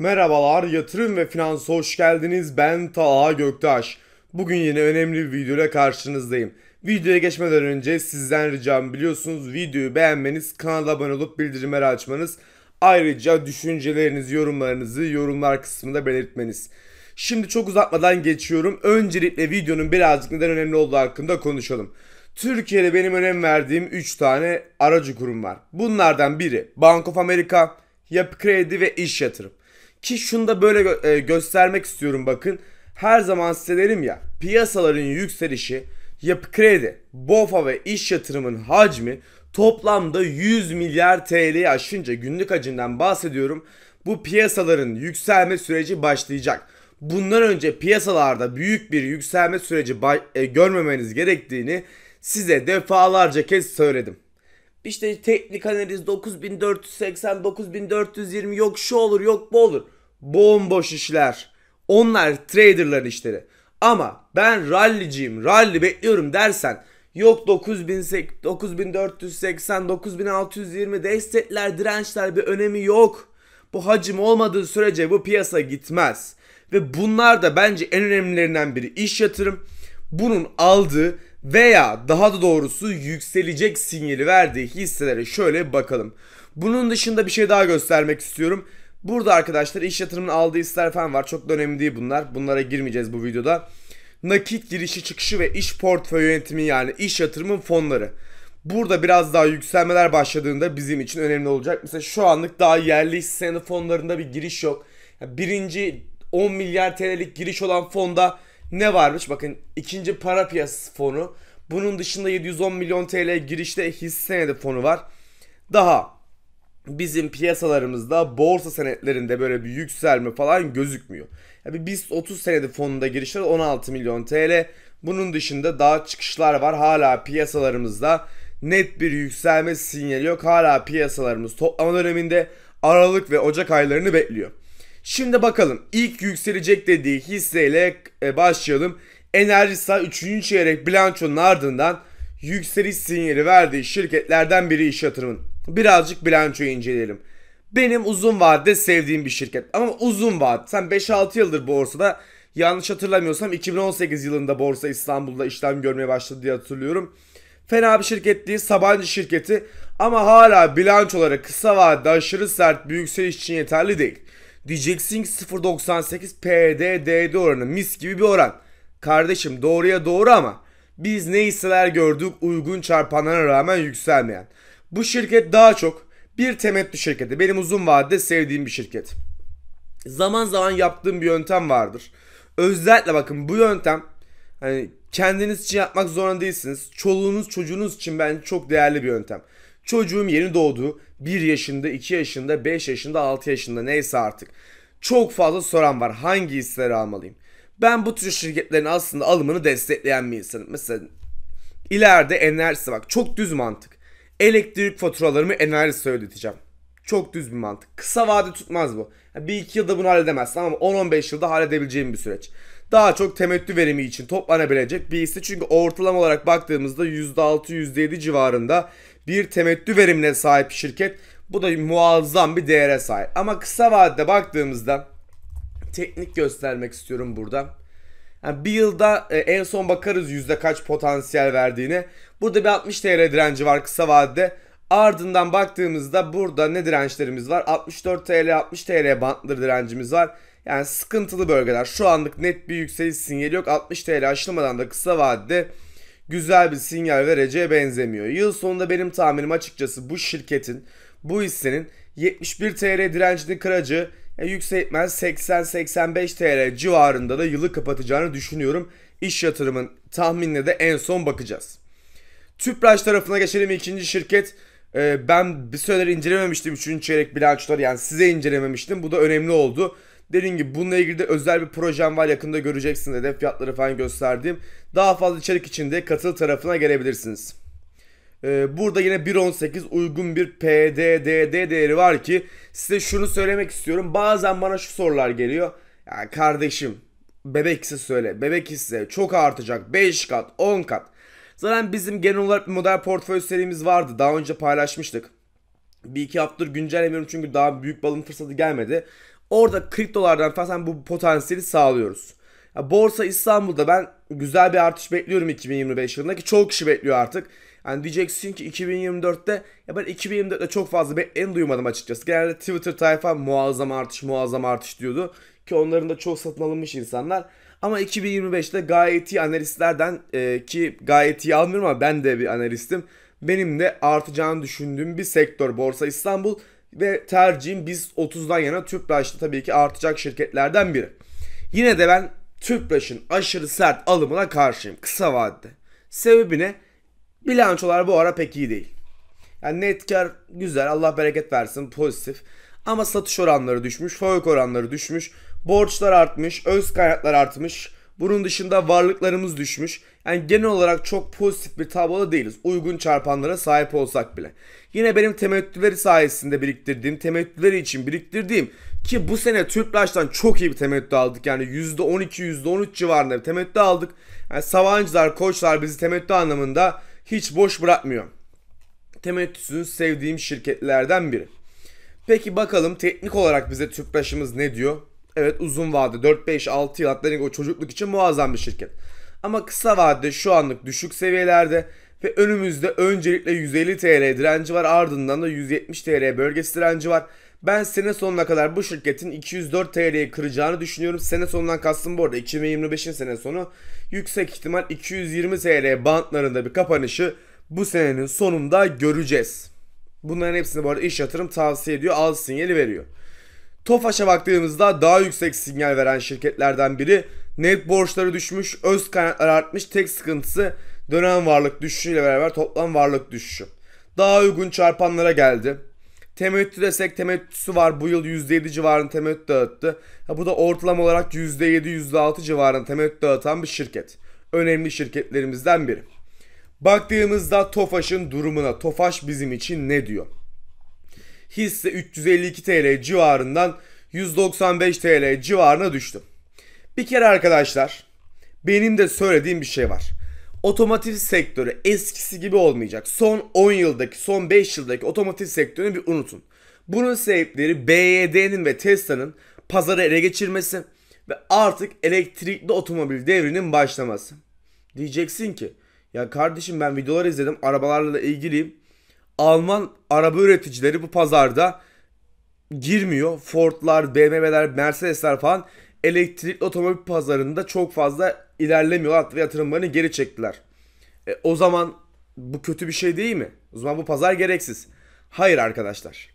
Merhabalar, yatırım ve Finans hoş geldiniz. Ben Taha Göktaş. Bugün yine önemli bir videoyla karşınızdayım. Videoya geçmeden önce sizden ricam biliyorsunuz videoyu beğenmeniz, kanala abone olup bildirimleri açmanız, ayrıca düşüncelerinizi, yorumlarınızı yorumlar kısmında belirtmeniz. Şimdi çok uzatmadan geçiyorum. Öncelikle videonun birazcık neden önemli olduğu hakkında konuşalım. Türkiye'de benim önem verdiğim 3 tane aracı kurum var. Bunlardan biri Bank of America, Yapı Kredi ve İş Yatırım. Ki şunu da böyle gö e, göstermek istiyorum bakın. Her zaman size derim ya piyasaların yükselişi, yapı kredi, BOFA ve iş yatırımın hacmi toplamda 100 milyar TL'yi aşınca günlük hacimden bahsediyorum. Bu piyasaların yükselme süreci başlayacak. Bundan önce piyasalarda büyük bir yükselme süreci e, görmemeniz gerektiğini size defalarca kez söyledim. İşte teknik analiz 9480 9420 yok şu olur yok bu olur. Bomboş işler. Onlar traderların işleri. Ama ben rallyciyim, rally bekliyorum dersen yok 9000, 9480, 9620 destekler, dirençler bir önemi yok. Bu hacim olmadığı sürece bu piyasa gitmez. Ve bunlar da bence en önemlilerinden biri iş yatırım. Bunun aldığı veya daha da doğrusu yükselecek sinyali verdiği hisselere şöyle bakalım. Bunun dışında bir şey daha göstermek istiyorum. Burada arkadaşlar iş yatırımının aldığı hisseler falan var. Çok da önemli değil bunlar. Bunlara girmeyeceğiz bu videoda. Nakit girişi çıkışı ve iş portföy yönetimi yani iş yatırımın fonları. Burada biraz daha yükselmeler başladığında bizim için önemli olacak. Mesela şu anlık daha yerli hisse senedi fonlarında bir giriş yok. birinci 10 milyar TL'lik giriş olan fonda ne varmış? Bakın ikinci para piyasası fonu. Bunun dışında 710 milyon TL girişte hisse senedi fonu var. Daha bizim piyasalarımızda borsa senetlerinde böyle bir yükselme falan gözükmüyor. Yani biz 30 senedi fonunda girişler 16 milyon TL. Bunun dışında daha çıkışlar var. Hala piyasalarımızda net bir yükselme sinyali yok. Hala piyasalarımız toplama döneminde Aralık ve Ocak aylarını bekliyor. Şimdi bakalım ilk yükselecek dediği hisseyle e, başlayalım. Enerjisa 3. çeyrek bilançonun ardından yükseliş sinyali verdiği şirketlerden biri iş yatırımın birazcık bilançoyu inceleyelim. Benim uzun vadede sevdiğim bir şirket. Ama uzun vade. Sen 5-6 yıldır borsada yanlış hatırlamıyorsam 2018 yılında Borsa İstanbul'da işlem görmeye başladı diye hatırlıyorum. Fena bir şirket değil Sabancı şirketi ama hala bilançolara kısa vadede aşırı sert bir yükseliş için yeterli değil. Diyeceksin ki 0.98 PDDD oranı mis gibi bir oran. Kardeşim doğruya doğru ama biz ne hisseler gördük uygun çarpanlara rağmen yükselmeyen. Bu şirket daha çok bir temettü şirketi. Benim uzun vadede sevdiğim bir şirket. Zaman zaman yaptığım bir yöntem vardır. Özellikle bakın bu yöntem hani kendiniz için yapmak zorunda değilsiniz. Çoluğunuz çocuğunuz için ben çok değerli bir yöntem. Çocuğum yeni doğdu. 1 yaşında, 2 yaşında, 5 yaşında, 6 yaşında neyse artık. Çok fazla soran var. Hangi hisleri almalıyım? Ben bu tür şirketlerin aslında alımını destekleyen bir insanım. Mesela ileride enerjisi bak çok düz mantık elektrik faturalarımı enerjisi ödeteceğim. Çok düz bir mantık. Kısa vade tutmaz bu. Bir iki yılda bunu halledemezsin ama 10-15 yılda halledebileceğim bir süreç. Daha çok temettü verimi için toplanabilecek bir hisse çünkü ortalama olarak baktığımızda %6-%7 civarında bir temettü verimine sahip şirket. Bu da muazzam bir değere sahip. Ama kısa vadede baktığımızda teknik göstermek istiyorum burada. Yani bir yılda e, en son bakarız yüzde kaç potansiyel verdiğini. Burada bir 60 TL direnci var kısa vadede. Ardından baktığımızda burada ne dirençlerimiz var? 64 TL 60 TL bantları direncimiz var. Yani sıkıntılı bölgeler. Şu anlık net bir yükseliş sinyali yok. 60 TL aşılmadan da kısa vadede güzel bir sinyal vereceğe benzemiyor. Yıl sonunda benim tahminim açıkçası bu şirketin, bu hissenin 71 TL direncini kıracağı, e, yükseltmez 80-85 TL civarında da yılı kapatacağını düşünüyorum. İş yatırımın tahminine de en son bakacağız. Tüpraş tarafına geçelim ikinci şirket. Ee, ben bir süreler incelememiştim 3. çeyrek bilançları yani size incelememiştim. Bu da önemli oldu. Dediğim gibi bununla ilgili de özel bir projem var yakında göreceksiniz hedef fiyatları falan gösterdiğim. Daha fazla içerik için de katıl tarafına gelebilirsiniz. Ee, burada yine 1.18 uygun bir PDDD değeri var ki size şunu söylemek istiyorum. Bazen bana şu sorular geliyor. Ya kardeşim bebek hisse söyle. Bebek hisse çok artacak. 5 kat, 10 kat. Zaten bizim genel olarak bir model portföy serimiz vardı. Daha önce paylaşmıştık. Bir iki haftadır güncellemiyorum çünkü daha büyük balım fırsatı gelmedi. Orada kriptolardan falan bu potansiyeli sağlıyoruz. Ya Borsa İstanbul'da ben güzel bir artış bekliyorum 2025 yılında ki çoğu kişi bekliyor artık. Yani diyeceksin ki 2024'te ya ben 2024'te çok fazla en duymadım açıkçası. Genelde Twitter tayfa muazzam artış muazzam artış diyordu. Ki onların da çok satın alınmış insanlar. Ama 2025'te gayet iyi analistlerden e, ki gayet iyi almıyorum ama ben de bir analistim. Benim de artacağını düşündüğüm bir sektör Borsa İstanbul ve tercihim biz 30'dan yana Tüpraş'ta tabii ki artacak şirketlerden biri. Yine de ben Tüpraş'ın aşırı sert alımına karşıyım kısa vadede. Sebebi ne? Bilançolar bu ara pek iyi değil. Yani net kar güzel Allah bereket versin pozitif. Ama satış oranları düşmüş, FOIK oranları düşmüş, borçlar artmış, öz kaynaklar artmış. Bunun dışında varlıklarımız düşmüş. Yani genel olarak çok pozitif bir tabloda değiliz. Uygun çarpanlara sahip olsak bile. Yine benim temettüleri sayesinde biriktirdiğim, temettüleri için biriktirdiğim ki bu sene Tüpraş'tan çok iyi bir temettü aldık. Yani %12, %13 civarında bir temettü aldık. Yani Savancılar, koçlar bizi temettü anlamında hiç boş bırakmıyor. Temettüsünü sevdiğim şirketlerden biri. Peki bakalım teknik olarak bize tüpraşımız ne diyor? Evet uzun vade 4-5-6 yıl hatta o çocukluk için muazzam bir şirket. Ama kısa vadede şu anlık düşük seviyelerde ve önümüzde öncelikle 150 TL direnci var ardından da 170 TL bölgesi direnci var. Ben sene sonuna kadar bu şirketin 204 TL'yi kıracağını düşünüyorum. Sene sonundan kastım bu arada 2025'in sene sonu. Yüksek ihtimal 220 TL bantlarında bir kapanışı bu senenin sonunda göreceğiz. Bunların hepsini bu arada iş yatırım tavsiye ediyor. Al sinyali veriyor. Tofaş'a baktığımızda daha yüksek sinyal veren şirketlerden biri net borçları düşmüş, öz kaynaklar artmış, tek sıkıntısı dönem varlık düşüşüyle beraber toplam varlık düşüşü. Daha uygun çarpanlara geldi. Temettü desek temettüsü var. Bu yıl %7 civarında temettü dağıttı. Ha, bu da ortalama olarak %7 %6 civarında temettü dağıtan bir şirket. Önemli şirketlerimizden biri. Baktığımızda Tofaş'ın durumuna Tofaş bizim için ne diyor? Hisse 352 TL civarından 195 TL civarına düştü. Bir kere arkadaşlar benim de söylediğim bir şey var otomotiv sektörü eskisi gibi olmayacak. Son 10 yıldaki, son 5 yıldaki otomotiv sektörünü bir unutun. Bunun sebepleri BYD'nin ve Tesla'nın pazarı ele geçirmesi ve artık elektrikli otomobil devrinin başlaması. Diyeceksin ki ya kardeşim ben videolar izledim arabalarla da ilgiliyim. Alman araba üreticileri bu pazarda girmiyor. Ford'lar, BMW'ler, Mercedes'ler falan elektrikli otomobil pazarında çok fazla ilerlemiyorlar ve yatırımlarını geri çektiler. E, o zaman bu kötü bir şey değil mi? O zaman bu pazar gereksiz. Hayır arkadaşlar.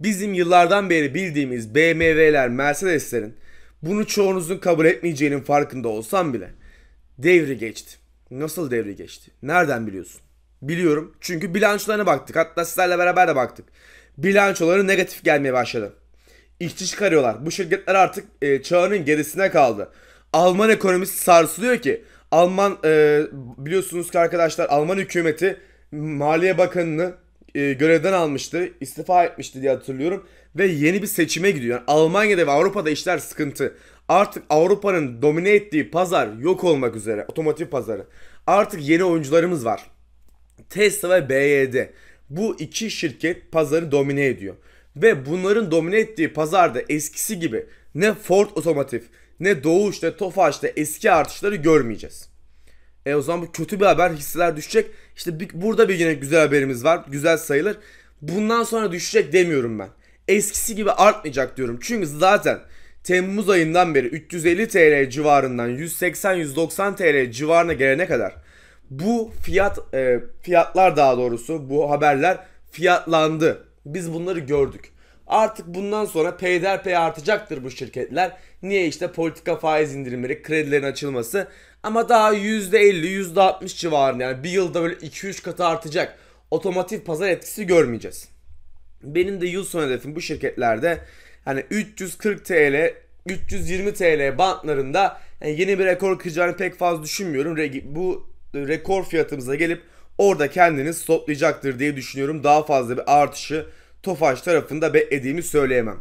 Bizim yıllardan beri bildiğimiz BMW'ler, Mercedes'lerin bunu çoğunuzun kabul etmeyeceğinin farkında olsam bile devri geçti. Nasıl devri geçti? Nereden biliyorsun? Biliyorum çünkü bilançolarına baktık. Hatta sizlerle beraber de baktık. Bilançoları negatif gelmeye başladı. İşçi çıkarıyorlar. Bu şirketler artık e, çağının gerisine kaldı. Alman ekonomisi sarsılıyor ki Alman e, biliyorsunuz ki arkadaşlar Alman hükümeti Maliye Bakanını e, görevden almıştı. istifa etmişti diye hatırlıyorum. Ve yeni bir seçime gidiyor. Yani Almanya'da ve Avrupa'da işler sıkıntı. Artık Avrupa'nın domine ettiği pazar yok olmak üzere. Otomotiv pazarı. Artık yeni oyuncularımız var. Tesla ve BYD. Bu iki şirket pazarı domine ediyor. Ve bunların domine ettiği pazarda eskisi gibi ne Ford otomotiv ne Doğuş'ta, Tofaş'ta eski artışları görmeyeceğiz. E o zaman bu kötü bir haber hisseler düşecek. İşte bir, burada bir yine güzel haberimiz var. Güzel sayılır. Bundan sonra düşecek demiyorum ben. Eskisi gibi artmayacak diyorum. Çünkü zaten Temmuz ayından beri 350 TL civarından 180-190 TL civarına gelene kadar bu fiyat e, fiyatlar daha doğrusu bu haberler fiyatlandı. Biz bunları gördük. Artık bundan sonra peyderpey artacaktır bu şirketler. Niye işte politika faiz indirimleri, kredilerin açılması ama daha %50, %60 civarında yani bir yılda böyle 2-3 katı artacak. Otomotiv pazar etkisi görmeyeceğiz. Benim de yıl sonu hedefim bu şirketlerde hani 340 TL 320 TL bantlarında yani yeni bir rekor kıracağını pek fazla düşünmüyorum. Re- bu rekor fiyatımıza gelip orada kendini stoplayacaktır diye düşünüyorum. Daha fazla bir artışı Tofaş tarafında beklediğimi söyleyemem.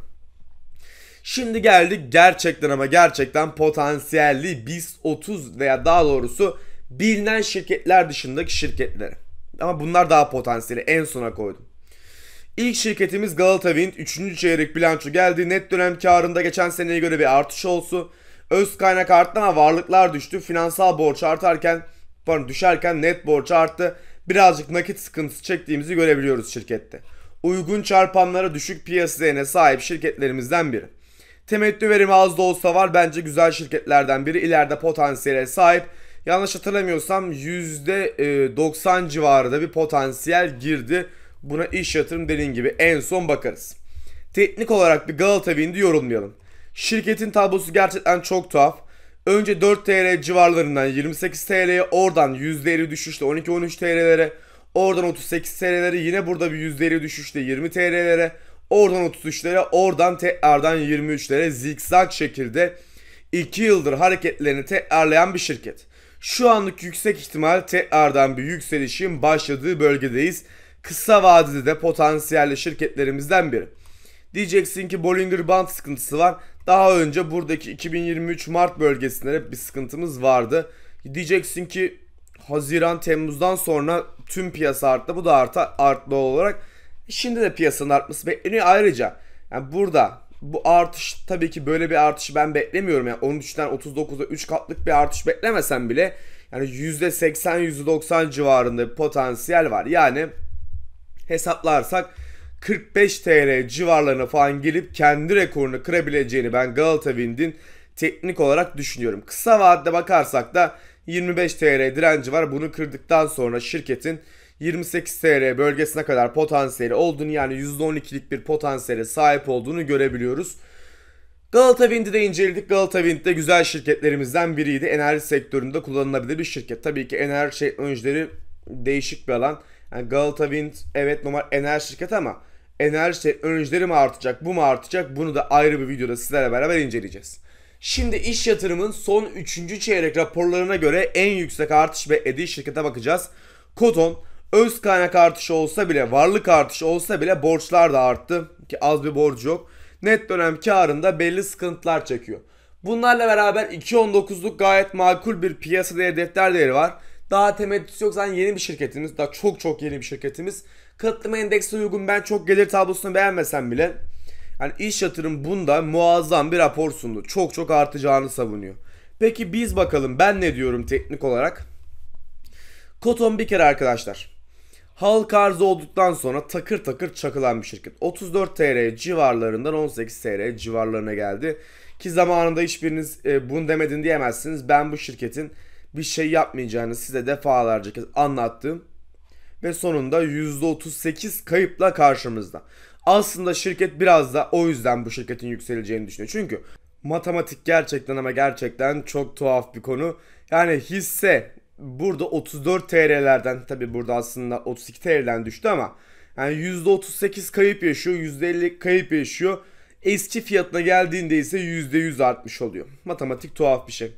Şimdi geldik gerçekten ama gerçekten potansiyelli BIS 30 veya daha doğrusu bilinen şirketler dışındaki şirketlere. Ama bunlar daha potansiyeli en sona koydum. İlk şirketimiz Galata Wind 3. çeyrek bilanço geldi. Net dönem karında geçen seneye göre bir artış olsun. Öz kaynak arttı ama varlıklar düştü. Finansal borç artarken pardon düşerken net borç arttı. Birazcık nakit sıkıntısı çektiğimizi görebiliyoruz şirkette uygun çarpanlara düşük piyasa değerine sahip şirketlerimizden biri. Temettü verimi az da olsa var bence güzel şirketlerden biri ileride potansiyele sahip. Yanlış hatırlamıyorsam %90 e, civarında bir potansiyel girdi. Buna iş yatırım dediğin gibi en son bakarız. Teknik olarak bir Galata Wind'i yorumlayalım. Şirketin tablosu gerçekten çok tuhaf. Önce 4 TL civarlarından 28 TL'ye oradan %50 düşüşle 12-13 TL'lere Oradan 38 TL'lere yine burada bir yüzleri düşüşle 20 TL'lere. Oradan 33'lere, oradan tekrardan 23'lere zikzak şekilde 2 yıldır hareketlerini tekrarlayan bir şirket. Şu anlık yüksek ihtimal tekrardan bir yükselişin başladığı bölgedeyiz. Kısa vadede de potansiyelli şirketlerimizden biri. Diyeceksin ki Bollinger Band sıkıntısı var. Daha önce buradaki 2023 Mart bölgesinde hep bir sıkıntımız vardı. Diyeceksin ki Haziran Temmuz'dan sonra tüm piyasa arttı. Bu da arta artlı olarak şimdi de piyasanın artması bekleniyor. Ayrıca yani burada bu artış tabii ki böyle bir artışı ben beklemiyorum. Yani 13'ten 39'a 3 katlık bir artış beklemesen bile yani %80 %90 civarında bir potansiyel var. Yani hesaplarsak 45 TL civarlarına falan gelip kendi rekorunu kırabileceğini ben Galata Wind'in teknik olarak düşünüyorum. Kısa vadede bakarsak da 25 TL direnci var. Bunu kırdıktan sonra şirketin 28 TL bölgesine kadar potansiyeli olduğunu yani %12'lik bir potansiyele sahip olduğunu görebiliyoruz. Galata Wind'i de inceledik. Galata Wind de güzel şirketlerimizden biriydi. Enerji sektöründe kullanılabilir bir şirket. Tabii ki enerji teknolojileri değişik bir alan. Yani Galata Wind evet normal enerji şirket ama enerji teknolojileri mi artacak bu mu artacak bunu da ayrı bir videoda sizlerle beraber inceleyeceğiz. Şimdi iş yatırımın son 3. çeyrek raporlarına göre en yüksek artış ve beklediği şirkete bakacağız. Koton öz kaynak artışı olsa bile varlık artışı olsa bile borçlar da arttı ki az bir borcu yok. Net dönem karında belli sıkıntılar çekiyor. Bunlarla beraber 2.19'luk gayet makul bir piyasa değeri defter değeri var. Daha temettüsü yok zaten yeni bir şirketimiz. Daha çok çok yeni bir şirketimiz. Katılım endeksine uygun ben çok gelir tablosunu beğenmesem bile Hani iş yatırım bunda muazzam bir rapor sundu. Çok çok artacağını savunuyor. Peki biz bakalım ben ne diyorum teknik olarak? Koton bir kere arkadaşlar. halk arz olduktan sonra takır takır çakılan bir şirket. 34 TR civarlarından 18 TR civarlarına geldi. Ki zamanında hiçbiriniz e, bunu demedin diyemezsiniz. Ben bu şirketin bir şey yapmayacağını size defalarca anlattım. Ve sonunda %38 kayıpla karşımızda. Aslında şirket biraz da o yüzden bu şirketin yükseleceğini düşünüyor. Çünkü matematik gerçekten ama gerçekten çok tuhaf bir konu. Yani hisse burada 34 TL'lerden tabi burada aslında 32 TL'den düştü ama yani %38 kayıp yaşıyor, %50 kayıp yaşıyor. Eski fiyatına geldiğinde ise %100 artmış oluyor. Matematik tuhaf bir şey.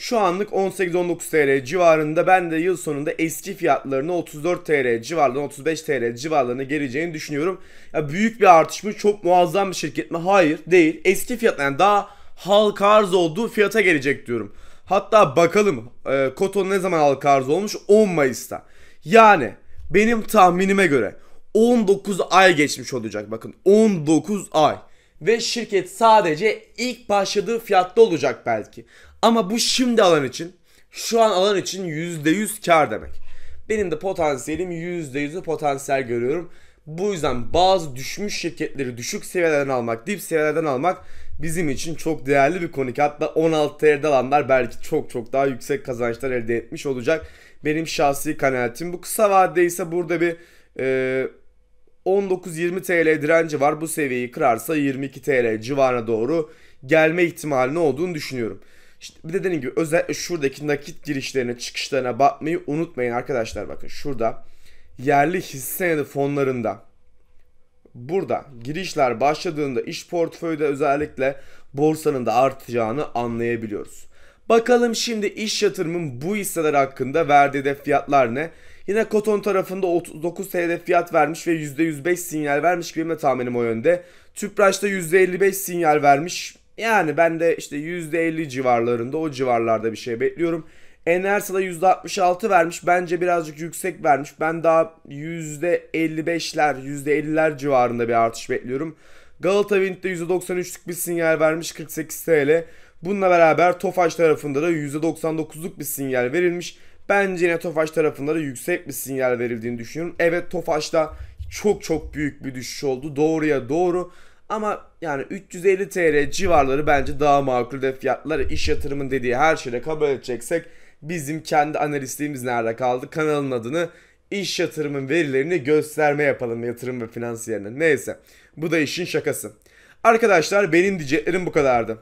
Şu anlık 18-19 TL civarında ben de yıl sonunda eski fiyatlarını 34 TL civarında, 35 TL civarlarına geleceğini düşünüyorum. Ya büyük bir artış mı? Çok muazzam bir şirket mi? Hayır değil. Eski fiyat, yani daha halka arz olduğu fiyata gelecek diyorum. Hatta bakalım e, Koton ne zaman halka arz olmuş? 10 Mayıs'ta. Yani benim tahminime göre 19 ay geçmiş olacak bakın 19 ay ve şirket sadece ilk başladığı fiyatta olacak belki. Ama bu şimdi alan için, şu an alan için %100 kar demek. Benim de potansiyelim %100'ü potansiyel görüyorum. Bu yüzden bazı düşmüş şirketleri düşük seviyelerden almak, dip seviyelerden almak bizim için çok değerli bir konu. Hatta 16 yerde alanlar belki çok çok daha yüksek kazançlar elde etmiş olacak. Benim şahsi kanaatim bu. Kısa vadede ise burada bir e, 19-20 TL direnci var. Bu seviyeyi kırarsa 22 TL civarına doğru gelme ihtimalini olduğunu düşünüyorum. İşte bir de dediğim gibi özellikle şuradaki nakit girişlerine çıkışlarına bakmayı unutmayın arkadaşlar. Bakın şurada yerli hisse senedi fonlarında burada girişler başladığında iş portföyde özellikle borsanın da artacağını anlayabiliyoruz. Bakalım şimdi iş yatırımın bu hisseler hakkında verdiği de fiyatlar ne? Yine Koton tarafında 39 TL fiyat vermiş ve %105 sinyal vermiş gibi de tahminim o yönde. Tüpraş'ta %55 sinyal vermiş. Yani ben de işte %50 civarlarında o civarlarda bir şey bekliyorum. Enersal'a %66 vermiş. Bence birazcık yüksek vermiş. Ben daha %55'ler, %50'ler civarında bir artış bekliyorum. Galata Wind'de %93'lük bir sinyal vermiş 48 TL. Bununla beraber Tofaş tarafında da %99'luk bir sinyal verilmiş. Bence yine Tofaş tarafında da yüksek bir sinyal verildiğini düşünüyorum. Evet Tofaş'ta çok çok büyük bir düşüş oldu. Doğruya doğru. Ama yani 350 TL civarları bence daha makul de fiyatları iş yatırımın dediği her şeyle kabul edeceksek bizim kendi analistliğimiz nerede kaldı? Kanalın adını iş yatırımın verilerini gösterme yapalım yatırım ve finans yerine. Neyse bu da işin şakası. Arkadaşlar benim diyeceklerim bu kadardı.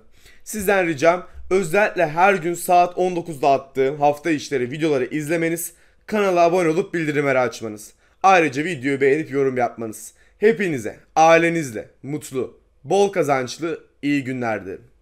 Sizden ricam özellikle her gün saat 19'da attığım hafta işleri videoları izlemeniz, kanala abone olup bildirimleri açmanız. Ayrıca videoyu beğenip yorum yapmanız. Hepinize, ailenizle mutlu, bol kazançlı iyi günler dilerim.